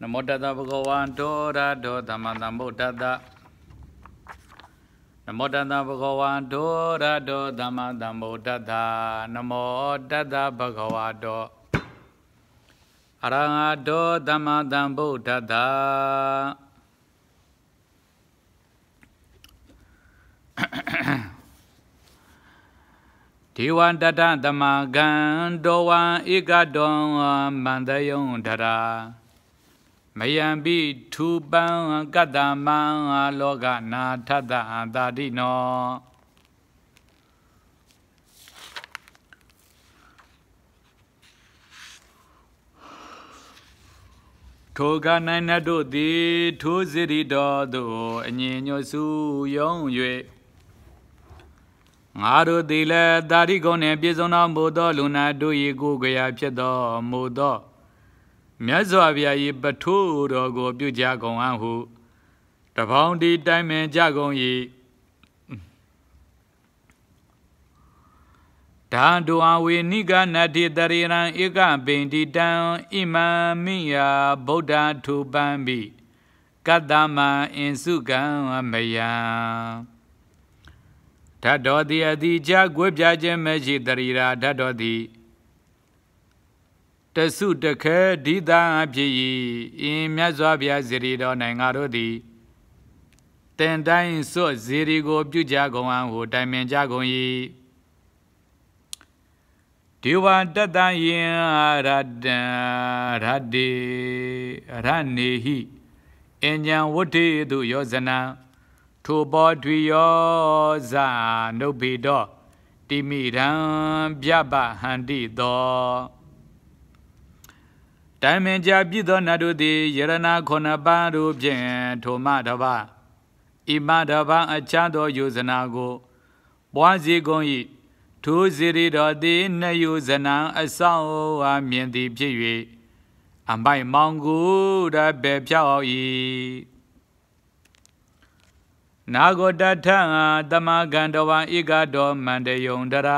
နမောတတဗုဒ္ဓဝါဒောရာဒောသမ္မာသမ္ဗုဒ္ဓတ္တနမောတတဗုဒ္ဓဝါဒောရာဒောသမ္မာသမ္ဗုဒ္ဓတ္တနမောတတဗုဒ္ဓဝါဒောအရဟံဒောသမ္မာသမ္ဗုဒ္ဓတ္တဒေဝတတသမာကံတောဝံဧကတောမန္တယုံထရာမယံပိထူပံကတ္တမံလောကနာထတသာတိနောထိုကနိုင်နတ်တို့သည်ထိုစိရိတော်သို့အငြိညွတ်စုယုံ၍ငါတို့သည်လည်းတာရိကုံနှင့်ပြည်စုံသောမူသောလူနာတို့၏ကိုယ်ကြရာဖြစ်သောမူသောမြတ်စွာဘုရား၏ပထိုးတော်ကို ပြုကြကုန်အံ့ဟုတပေါင်းဒီတိုင်ပင်ကြကုန်၏ဒါဒွာဝေနိကနတိတရေရန်ဧကပိန္တိတံဣမံမိယဗုဒ္ဓထူပံပိကတ္တမအင်စုကံမယံတ်တော်သည်အသည်ကြာကွဲပြားခြင်းမရှိတရီရာဓတ်တော်သည်တဆုတခဲဒိသာအဖြစ်၏အင်းမြတ်စွာဘုရားဇေရီတော်နိုင်ငံတို့သည်တင်တိုင်းစွတ်ဇေရီကိုပြုကြကုန်အောင်ဟိုတိုင်ပင်ကြကုန်၏ဒေဝတတန်ယင်ရတ္တရတ္တိရနေဟိအဉ္ဇံဝဋ္ထေသူယောဇနာထိုဘောထွေယောဇာနုဘေတော့တိမိရံပြပဟန္တိတော်တိုင်မင်ကြပြည့်သောနတ်တို့သည်ယရနာခုနှစ်ပါးတို့ဖြင့်ထိုမတပါဣမတပါအခြားသောယုဇနာကို ပွားစေကုန်၏ထိုစီရီတော်သည်နှစ်ယုဇနာအဆောင်အမြင်သည်ဖြစ်၍အမိုက်မောင်ကိုတပဲ့ဖြောက်၏နာဂောတထံတမဂန္တဝံဧကတောမန္တယုံတရ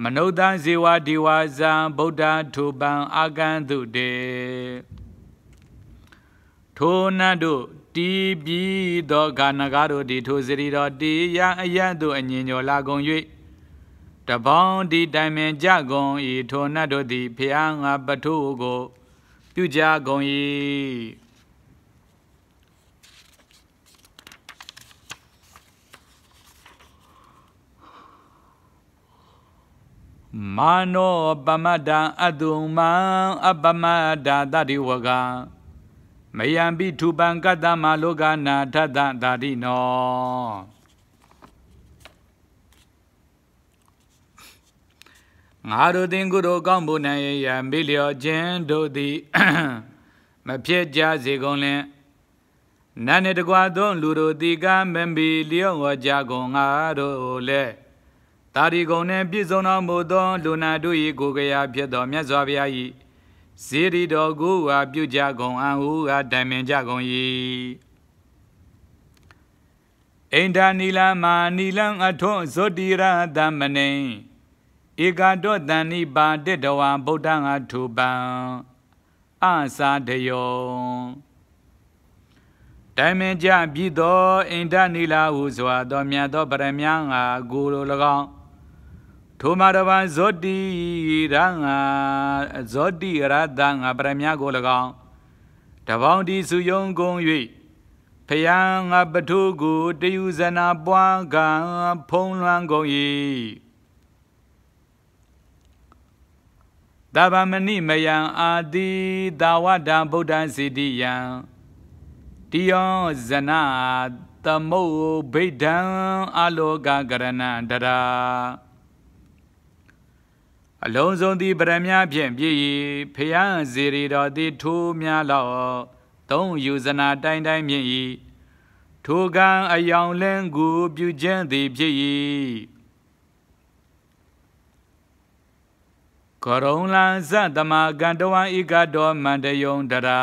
မနုဿံဇေဝဒီဝါဇံဗုဒ္ဓထူပံအာကံသူတေထိုနတ်တို့တီးပြီးသောကာဏကားတို့ဒီထိုစရီတော်တီးရန်အယံတို့အညင်ညော်လာကုန်၍တပေါင်းဒီတိုင်ပင်ကြကုန်ဤထိုနတ်တို့သည်ဖျားငါပထုကို ပြုကြကုန်၏မာနောပမတံအတုံမံအပမတာတတိဝကမယံပိထူပံကတ္တမလောကနာထတတာတိနောငါတို့တင်ကုတို့ကောင်းဖို့နိုင်ရမိလျောခြင်းတို့သည်မဖြစ်ကြစေကုန်လင်နာနဲ့တကွာသောလူတို့ဒီကမမီလျော့ကြကုန်ငါတို့လည်းတာရီကုံနှင့်ပြည့်စုံတော်မူသောလူနာတို့၏ကိုယ်ကရာဖြစ်သောမြတ်စွာဘုရား၏ဇေရီတော်ကိုဝါပြုကြကုန်အံဟုအတိုင်ပင်ကြကုန်၏အိန္ဒာနီလမာ နီလံအထွန်းဇောတိရသမနေဧကတောတန်နိပါတိတဝံဗုဒ္ဓံအထုပံအစာတယောတိုင်မင်ကြပြီးသောအိန္ဒနီလာဟုစွာသောမြတ်သောဗရမယံငါကိုလို၎င်းထိုမှာတပံဇောတိရငါဇောတိရတငါပရမညာကို၎င်းတပေါင်းဒီစုယုံကုန်၍ဖယံငါပထုကိုတယူဇနာပွားကံဖုံးလွှမ်းကုန်၏တဗ္ဗမဏိမယံအာတိတာဝတံဗုဒ္ဓံစီတိယံတိယောဇနာသမုတ်ဗိဒံအလောကကရဏံတရာအလုံးစုံသည်ဗရမ ्या ဖြင့်ပြည့်၏ဖျံဇေရီတော်သည်ထိုးများလောက်သုံးယူဇနာတိုင်းတိုင်းမြင့်၏ထိုကံအယောင်လင်းကိုပြုခြင်းသည်ဖြစ်၏ကရုံလန်ဇတမကံတဝံဤကတော်မန္တယုံတရာ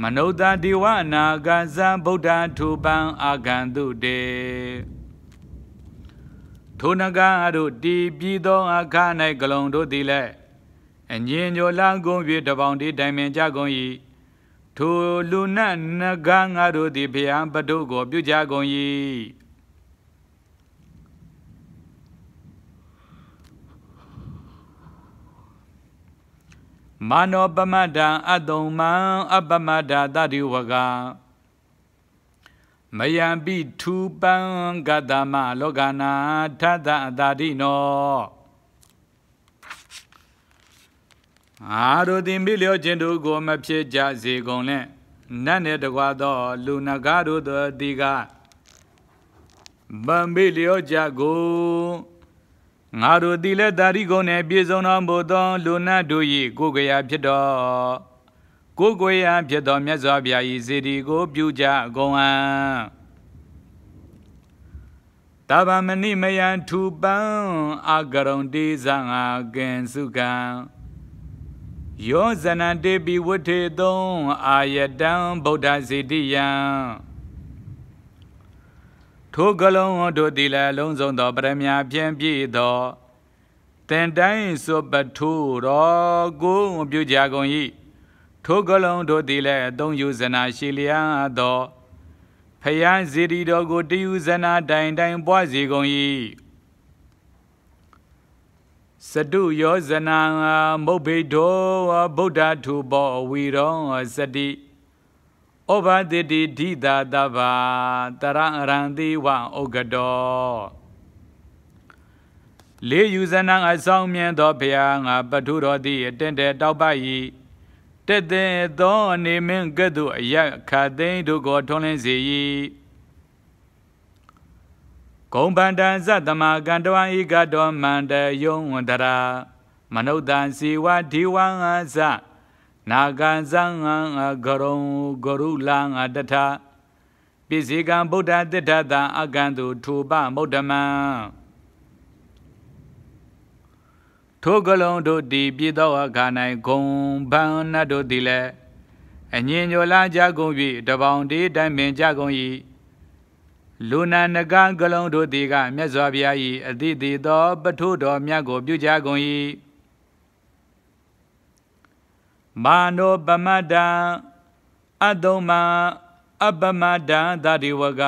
မနုဿာဒီဝနာကံဇံဗုဒ္ဓထူပံအာကံတုတေထိုနဂါတို့တည်ပြီးသောအခါ၌ဂလုံတို့သည်လည်းအငင်းညိုလာကုန်၍တပေါင်တည်းတိုင်ပင်ကြကုန်၏ထိုလူနတ်နဂါငါတို့သည်ဖျံပတုကိုပြုကြကုန်၏မနောပမတံအတုံမံအပမတတတိဝကံမယံပိထူပံကတမလောကနာထသအတာတိနောအာရုတိမိလျောခြင်းတို့ကိုမဖြစ်ကြစေကုန်နဲ့နတ်နဲ့တကွာသော လူနဂါတို့သည်ဒီကမမိလျောကြကိုငါတို့သည်လည်းတာရိကုန်နဲ့ပြေဆုံးတော်မူသောလူနတ်တို့၏ကိုယ်ကြရာဖြစ်တော်ကိုကိုရာဖြစ်သောမြတ်စွာဘုရား၏စေတီကိုပြုကြအကုန်အံတဗ္ဗမဏိမယံထူပံအာကရုံတေဇံအာကင်စုကံယောဇနံတေပိဝဋ္ထေသုံးအာယတံဗုဒ္ဓစေတိယံထိုကလုံးတို့သည်လည်းလုံးစုံသောပရမညာဖြင့်ပြည့်သောတင်တိုင်းစွပထုတော်ကိုပြုကြကုန်၏ထိုကလုံးတို့သည်လည်းအသုံးယူဇနာရှိလျာသောဖယံဇီရီတော်ကိုတယူဇနာတိုင်တိုင်ပွားစီကုန်၏စတုယောဇနာမုတ်ဘိတောဗုဒ္ဓထုဘောဝီရောစတိဩဘာတိတိဓိတာတဗ္ဗတရရံတိဝဥကတောလေယူဇနာအဆောင်မြင်သောဖယံငါပထုတော်သည် အတင့်တဲတောက်ပ၏တက်တဲ့သောအနေမင်းကဲ့သို့အယက်ခတ်သိမ်းတို့ကိုထွန်းလင်းစေ၏ဂုံဗန္တန်ဇတမကန္တဝံဤကတောမန္တယုံဝန္တရာမနုဿံစီဝဒီဝံအဇနာကံဇံဂရုံဂရုလံအတထပိစိကံဗုဒ္ဓတစ္ထတံအကံသူထူပမௌဒ္ဓမံထိုကလုံးတို့သည်ပြည်သောအခါ၌ဂုံဘန်နတ်တို့သည်လည်းအငင်ညိုလာကြကုန်၍တပောင်တေးတိုင်းပင်ကြကုန်၏လူနာနကကလုံးတို့သည်ကမြတ်စွာဘုရား၏အတိတေသော ပထိုးတော်မြတ်ကိုပြုကြကုန်၏မာနောပမတံအတုံမအပမတံသတိဝက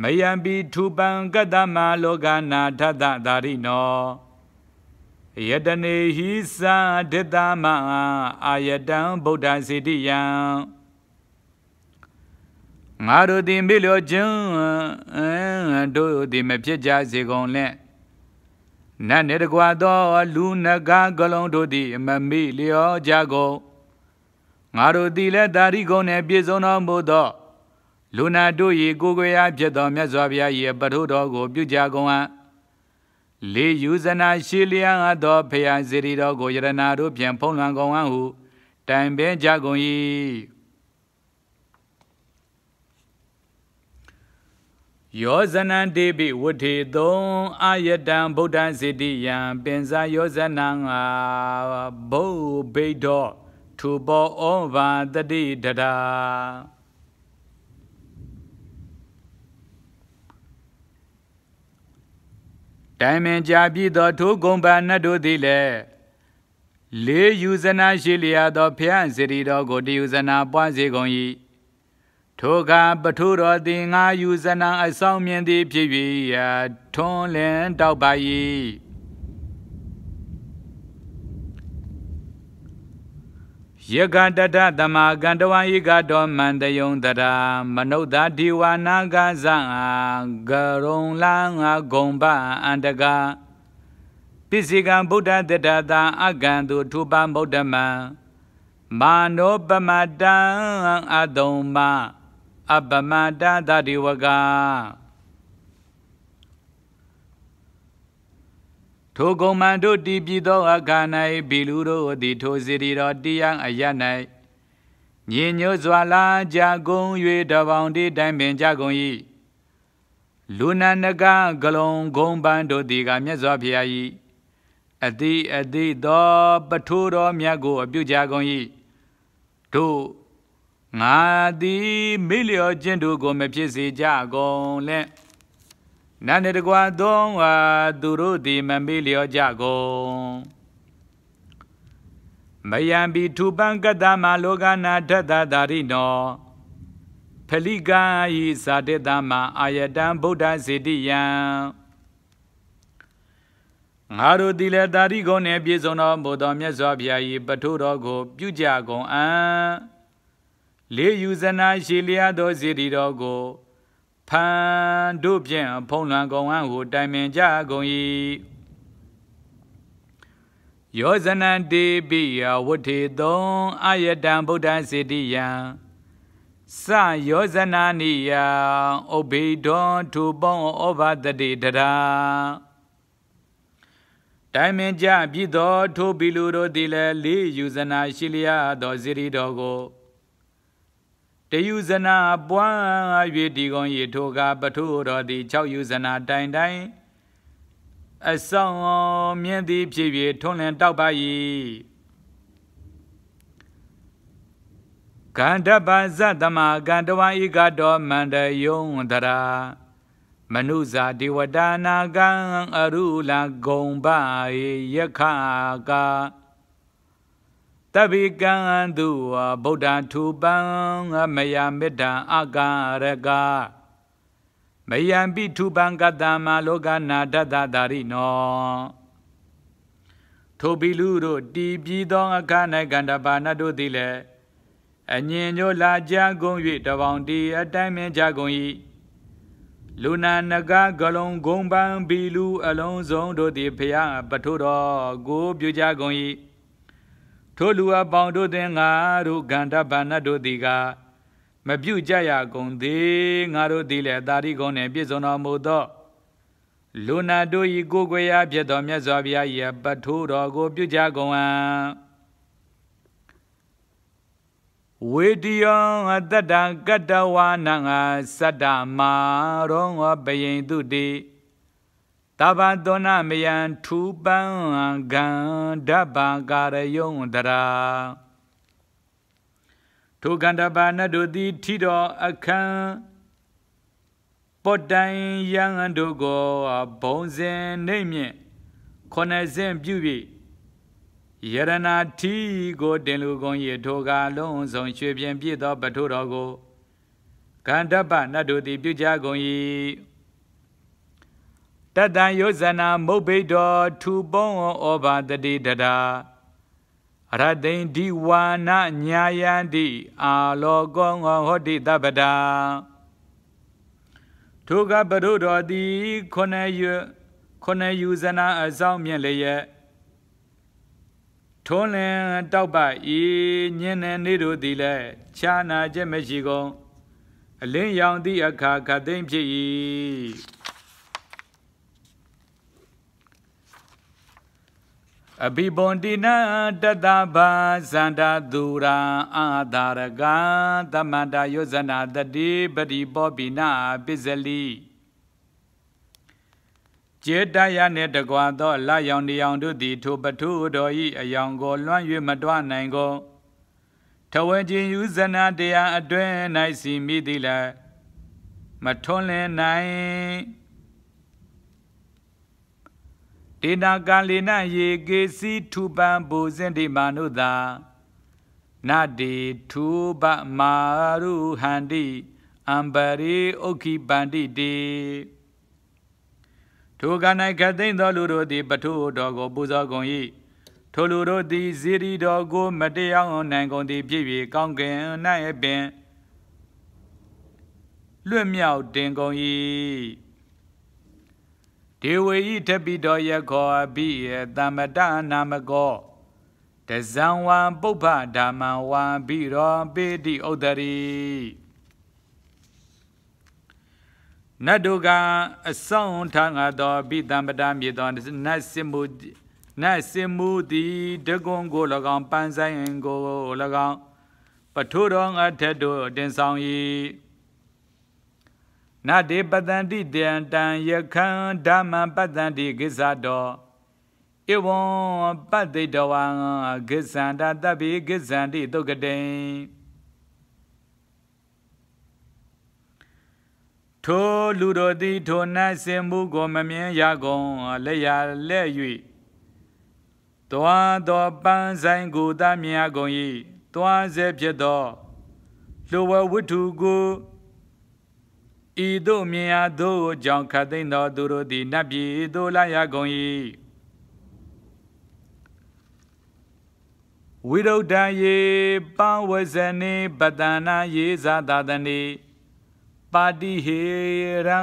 မယံပိထူပံကတ္တမလောကနာထသသာရိနောယတနေဟိသာဒိတမအာယတံဗုဒ္ဓစေတိယံငါတို့သည်မိလျောခြင်းတို့သည်မဖြစ်ကြစေကုန်လင့်နတ်နေတကွာသောလူနဂါကလုံးတို့သည်မမိလျောကြကုန်ငါတို့သည်လည်းတာရိကုန်နှင့်ပြည့်စုံတော်မူသောလူနာတို့၏ကိုယ်ကိုယ်ရာဖြစ်သောမြတ်စွာဘုရား၏ပထုတော်ကိုပြုကြကုန်ဟန်လေယူဇနာရှိလျာသောဖရာစီရီတော်ကိုယရနာတို့ပြန်ဖုံးလွှမ်းကုန်ဟန်ဟုတိုင်ပင်ကြကုန်၏ယောဇနံတေပိဝထေသုံးအာယတံဗုဒ္ဓစေတိယံပင်စာယောဇနံငါဘုဗိဒောထူပောဩဘာတတိတတာတိုင်မင်ကြပြီးသောထိုးကုံပါနတ်တို့သည်လည်းလေးယူဇနာရှိလျာသောဖျံစီရီတော်ကိုတယူဇနာပွားစေကုန်၏ထိုကပထုတော်သည်ငါယူဇနာအဆောင်မြင်သည်ဖြစ်၍ထွန်းလင်းတောက်ပါ၏ယကတတသမာကန္တဝံဤကတော်မန္တယုံတရာမနုဿာဒီဝနာကဇံအာဂရုံလံငါဂုံပအန္တကပိစိကံဗုဒ္ဓတတသာ အကံသူထူပမௌဒ္ဓမံမာနောပမတံအတုံမအပမတသတိဝကာထိုကုံမှန်တို့တည်ပြီးသောအခါ၌ဘီလူတို့သည်ထိုစီရီတော်တရားအရ၌ညင်ညိုစွာလာကြကုန်၍တပေါင်တည်းတိုင်ပင်ကြကုန်၏လူနန္ဒကဂလုံဂုံပန်းတို့သည်ကမြတ်စွာဘုရား၏အတိအတိသောပထိုးတော်မြတ်ကိုအပြုကြကုန်၏တို့ငါသည်မိလျော်ခြင်းတို့ကိုမဖြစ်စေကြကုန်လင့်နန္ဒတကွာသုံးဝါသူတို့သည်မမေ့လျော့ကြကုန်မယံပိထူပံကတ္တမလောကနာထတ္တတာရိနောဖလိကာယိသာတေတမအာယတံဗုဒ္ဓစေတိယံငါတို့သည်လည်းတာရိဂုံနှင့်ပြည့်စုံသောဘုသောမြတ်စွာဘုရား၏ပထုတော်ကိုပြုကြကုန်အံလေးယူဇနာရှိလျာသောစေတီတော်ကိုဖန်တို့ဖြင့်ဖုံးလွန်ကုန်ဟန်ဟုတိုင်ပင်ကြကုန်၏ယောဇနံတိပိယဝဋ္ထေသုံအာယတံဗုဒ္ဓစေတိယံစယောဇနာနိယဥပိဓောထုပောဩဘတတိတရာတိုင်မင်ကြပြည်တော်ထိုဘီလူတို့သည်လည်းလေးယူဇနာရှိလျာသော စီရီတော်ကိုယူဇနာပွား၍ဒီကုံရေထိုကပထုတော်သည်6ယူဇနာတိုင်တိုင်အဆောင်မြင့်သည်ဖြစ်၍ထွန်းလင်းတောက်ပါ၏ကန္တပဇတမကန္တဝဤကတော်မန္တယုံတရာမနုဇာဒေဝတာနာကံအရုလဂုံပယေယခကာတဗိကံသူဝဗုဒ္ဓထူပံမယမေတ္တာအကာရကမယံပိထူပံကတမလောကနာတတသာရိနောထိုပိလူတို့တီပြီးသောအခါ၌ကန္တပါဏတို့သည်လည်းအညင်ညိုလာကြကုန်၍တပေါင်တီအတိုင်းမြင်ကြကုန်၏လူနာနကဂလုံဂုံပံဘီလူအလုံးစုံတို့သည်ဖျားပထုတော်ကိုပြုကြကုန်၏ထိုလူအပေါင်းတို့သည်ငါတို့ဂန္ဓဗာဏတို့သည်ကမပြုတ်ကြရကုန်သည်ငါတို့သည်လည်းတာရိကုံနှင့်ပြည့်စုံတော်မူသောလူနာတို့၏ကိုယ်ကိုယ်ရာဖြစ်သောမြတ်စွာဘုရား၏ပထိုးတော်ကိုပြုကြကုန်ဟန်ဝေတယောအတ္တကတ္တဝါနံငါသတ္တမာရောပယိန်တုတိတဘာတောနမယံထူပန်းကံဓဗ္ဗကာရယုံတရာထိုကန္တဘာနတုတိထီတော်အခန်းပောတိုင်ယံတို့ကိုဘုံစဉ်နှိမ့်မြင့်ခொနစင်ပြုပြီယရနာထီကို တင်လူကုန်ရေထိုကလုံးဆုံးရွှေပြင်ပြည့်သောပထိုးတော်ကိုကန္တပနတုတိပြုကြကုန်၏တတံယောဇနာမုတ်ဘိတော်ထူပုံးဩဘာတတိတတာရတိန်ဒီဝါနညာယန္တိအာလောကောဟောတိတပတာထိုကပရုတော်သည်ခொနယခொနယူဇနာအဆောင်မြင့်လျက်ထုံးလင်တောက်ပဤညင်းနေနေတို့သည်လည်းခြားနာခြင်းမရှိကုန်အလင်းရောင်သည့်အခါခတ်သိမ့်ဖြစ်၏အဘိဗွန်တိနာတတဘာဇန္တာသူရာအာသာရကသမန္တယောဇနာတတိပတိပောပိနာပစ္စလိကျေတရနှင့်တကွာသောလရောင်တရောင်တို့သည်ထိုပထုတော်ဤအယောင်ကို လွှမ်း၍မတွနိုင်ကိုထဝံချင်းယူဇနာတရားအတွင်း၌စီမိသည်လည်းမထွန်းလင်းနိုင်ဒေနာကံလေနယေကေစီထူပံဘူဇင်တိမာနုသာနတေထူပမာရုဟန္တိအံပရိဥက္ခိပန္တိတေထိုက၌ခသိမ့်သောလူတို့သည်ပထုတော်ကို ပူဇော်ကုန်၏ထိုလူတို့သည်ဇီရီတော်ကို မတရားအောင်နိုင်ကုန်သည်ဖြစ်၍ကောင်းကင်၌ပင်လွတ်မြောက်တင်ကုန်၏ဒေဝေဤထပိတော်ယခောအဘိယတမ္မတနာမကောတဇံဝံပုပ္ပဓမ္မဝံဘိရော ပေတိဥဒ္ဓရိနတ်တို့ကအဆောင်ထငါတော်ဘိတမ္ပတမြေတော်နတ်စစ်မှုနတ်စစ်မှုသည်တကွန်ကို၎င်းပန်းဆိုင်ကို၎င်းပထုတော်ငါထက်တို့တင်ဆောင်၏နာတေပတန္တိတံတံယခံဓမ္မပတန္တိကိစ္စတော်ဧဝံပတ္တိတဝံကိစ္ဆန္တတပိကိစ္ဆန္တိတုတ်ကတိထိုလူတို့သည်ထို၌စင်မှုကိုမမြင်ရကုန်လက်ရလက်၍သွားသောပန်းဆိုင်ကိုသာမြင်ရကုန်၏သွားစေဖြစ်သောလူဝဝိထုကိုဤသို့မြင်ရသို့ကြောင့်ခတ်သိမ့်သောသူတို့သည်နတ်ပြည်သို့လာရကုန်၏ဝိရုဒ္ဓယေပဝဇနေပတနာယေဇာသာတနေပါတိဟေရံ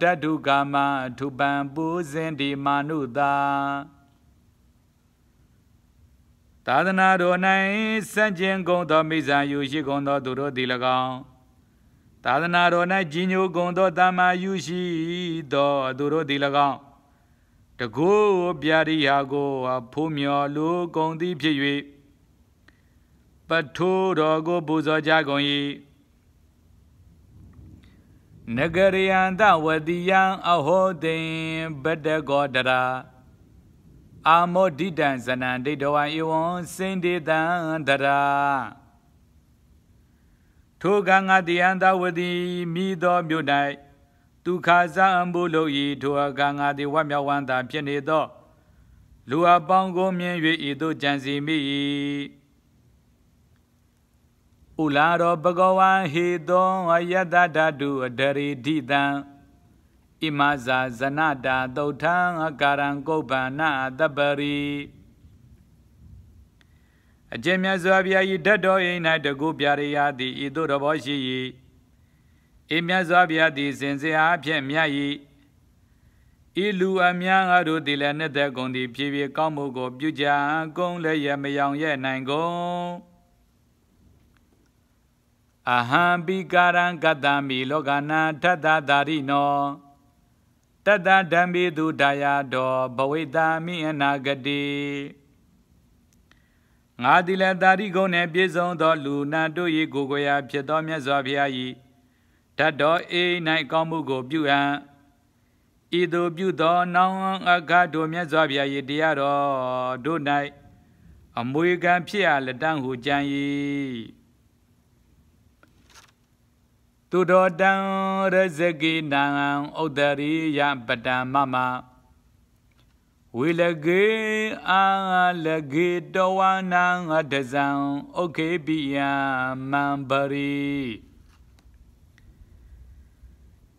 ဓာတုကာမထူပံပူဇင်ဒီမာနုတာသာသနာတော်၌စံကျင်ကုန်သောမိစ္ဆာယုရှိကုန်သောသူတို့သည်၎င်းသာသနာတော်၌ကြီးညိုကုန်သောတမာယုရှိသောသူတို့သည်၎င်းတကိုးပြရိယာကိုဖိုးမြော်လူကုန်သည်ဖြစ်၍ပထိုးတော်ကို ပူဇော်ကြကုန်၏နဂရယန္တဝတိယံအဟောတိန်ဗတ္တကောတရာအာမောဒိတံဇနံဒိဋ္ဌဝံဧဝံစိန္ဒေတံတရာထိုကံငါတိယံသဝတိမိသောမြို့၌ဒုက္ခဇံဘုလို့ဤထိုအကံငါတိဝတ်မြောက်ဝန္တာဖြစ်နေသော လူအပေါင်းကိုမြင်၍ဤသို့ကြံစီမိ၏ဥလာရောဘဂဝံဟေသောအယတဓာတုအဒရိဓိတံဣမဇာဇနတာ သုဋ္ဌံအကာရံကုပ္ပနာတပရီအကျင့်မြတ်စွာဘုရား၏ဓာတ်တော်အိမ်၌တကုပြရရသည်ဤသို့တော်ဘောရှိ၏အိမ်မြတ်စွာဘုရားသည်စင်စရာအဖြစ်မြတ်၏ဤလူအများငါတို့သည်လည်းနှစ်သက်ကုန်သည်ဖြည်းဖြည်းကောင်းမှုကိုပြုကြကုန်းလည်းရမယောင်ရဲ့နိုင်ကုန်အဟံပိကာရံကတ္တမိလောကနာထတ္တသာရိနောတတ္တဓမ္မေသူဒါယတော်ဘဝိတာမိအနာဂတိငါသည်လည်းတာရိဂုံနှင့်ပြည့်စုံသော လူနာတို့၏ကိုယ်ကိုယ်ရာဖြစ်သောမြတ်စွာဘုရား၏ဓာတ်တော်အေး၌ကောင်းမှုကိုပြုအံ့ဤသို့ပြုသော နောင်အခါတို့မြတ်စွာဘုရား၏တရားတော်တို့၌အမွေခံဖြစ်ရလက်တန်းဟုကြံ၏သူတော်တံရဇကိနံဥဒ္ဒရိယပတ္တမမဝေလကေအာလကေတဝနာငတဇံဩခေပိယမံပရိ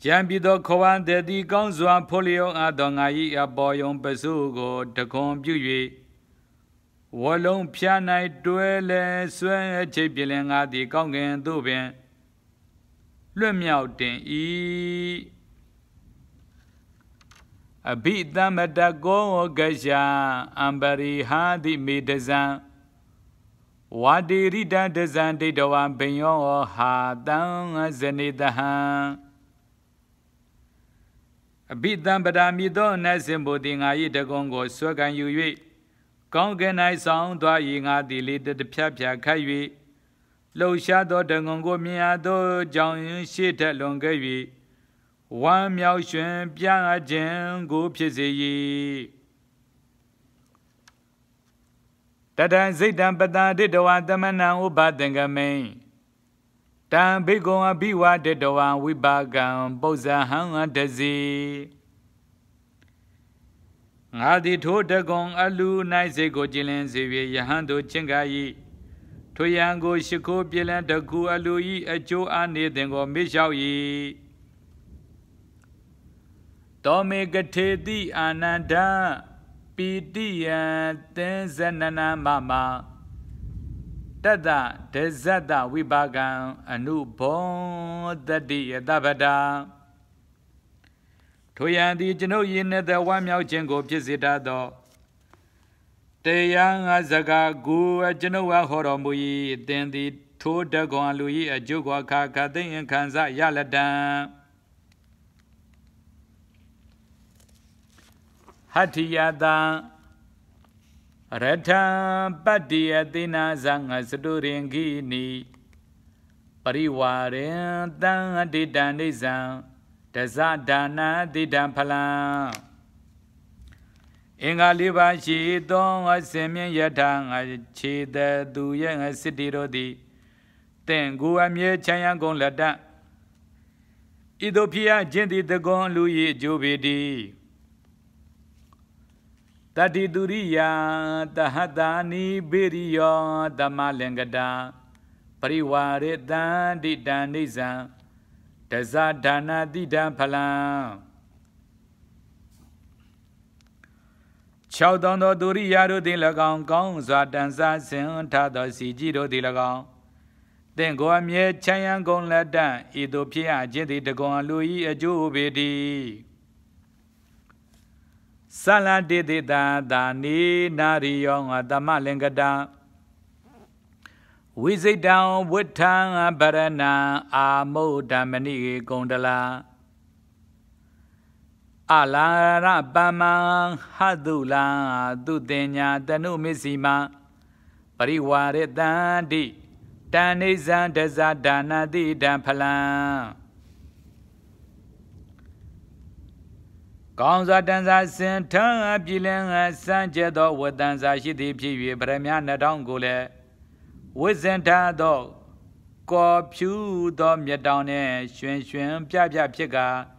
ကြံပြီးသောခဝံတတိကောင်းစွာဖိုလျောအတော်ငါ၏အပေါ်ယုံ ပစုကို တခွန်ပြု၍ဝလုံးဖြာ၌တွဲလဲဆွဲချိတ်ပြလင်ငါသည် ကောင်းကင်သို့ပင်လွတ်မြောက်တင်၏အဘိသမ္မတကောဝကရှာအံပရိဟာတိမေတဇံဝါတိရိတဒဇံဒိတဝံဘိယောဟာတံဇနိတဟံအဘိသမ္ပဒာမိသောနတ်စင်ဘုဒ္ဓငါ၏တကုံကိုဆွဲကံယူ၍ကောင်းကင်၌ဆောင်သွား၏ငါသည်လေတဖြတ်ဖြတ်ခတ်၍လှုပ်ရှားသောတကုံကိုမြင်ရသောကြောင့်ရှေ့ထက်လွန်ခဲ့၍ဝမ်းမြောက်ရွှင်ပြန့်အခြင်းကိုဖြစ်စေ၏တတံစိတ်တံပတာတိတဝါသမဏံဥပသင်္ကမိန်တံဘိကုံအဘိဝါတတဝံဝိပါကံပုဇဟံတစီငါသည်ထိုတကုံအလူ၌စေကိုကြည်လင်စေ၍ယဟန်တို့ချင်းကာ၏ထိုယံကိုရှိခိုးပြလန်တကူအလူဤအကျိုးအာနေသင်ကိုမေ့လျှောက်၏တောမေကထေတိအာနန္ဒပီတိယံသင်္ဇနနမမတတ္တဒေဇတ္တဝိပါကံအနုဘောတတိယတပတာထိုယံသည်ကျွန်ုပ်ယင်းနှင့်သက်ဝမ်းမြောက်ခြင်းကို ဖြစ်စေတတ်သောတရားငါစကားကိုကျွန်ုပ်ဟောတော်မူ၏သင်သည်ထိုတကွန်လူ၏အကျိုးကိုအခါခသိင်ခံစားရလက်တံဟဋ္ဌိယတံရထံပတ္တိယသေနာဇံငစတုရင်ခိနိပရိဝရင်တံအတိတံနေဇံဒဇဒါနာတိတံဖလံအင်္ဂါလေးပါးရှိသောအစဉ်မြင့်ယထာငါခြေတသူရဲ့ငါစစ်တီတို့သည်တင့်ကိုအမြဲချမ်းရကုန်လက်တဤတို့ဖြစ်ခြင်းသည်တကွန်လူ၏အကျိုးပေတည်းတတိသူရိယတဟတာနိဘေရိယောတမလင်္ကတာပရိဝရတံဒိတံနိဇံတဇာဒါနာတိတံဖလံ၆တောသောသူရိယာတို့သည်၎င်းကောင်းစွာတန်ဆာဆင်ထသောစီကြီးတို့သည်၎င်းတင့်ကိုအမြဲချမ်းရန်ကုန်လက်တံဤသို့ဖြစ်အပ်ခြင်းသည်တကွန်လူဤအကျိုးပေတည်းဆလန္တိတိတာတာနိနာရိယောတမလင်္ကတံဝိစိတံဝိထံဗရဏံအာမုဒ္ဓမဏိကုံတလာအလာရပမံဟတုလံသူတင်ညာတနုမစ္စည်းမပရိဝါရတံတိတန်နေဇံဒဇာဒါနတိတံဖလံကောင်းစွာတန်စာစင်ထံအပြည်လင်းအစံကျက်သောဝတ္တန်စာရှိသည်ဖြစ်၍ဗရမဏ2000ကိုလည်းဝိဇင်ထသောကောဖြူသောမြတောင်နှင့်ရှင်ရှင်ပြပြဖြစ်ကား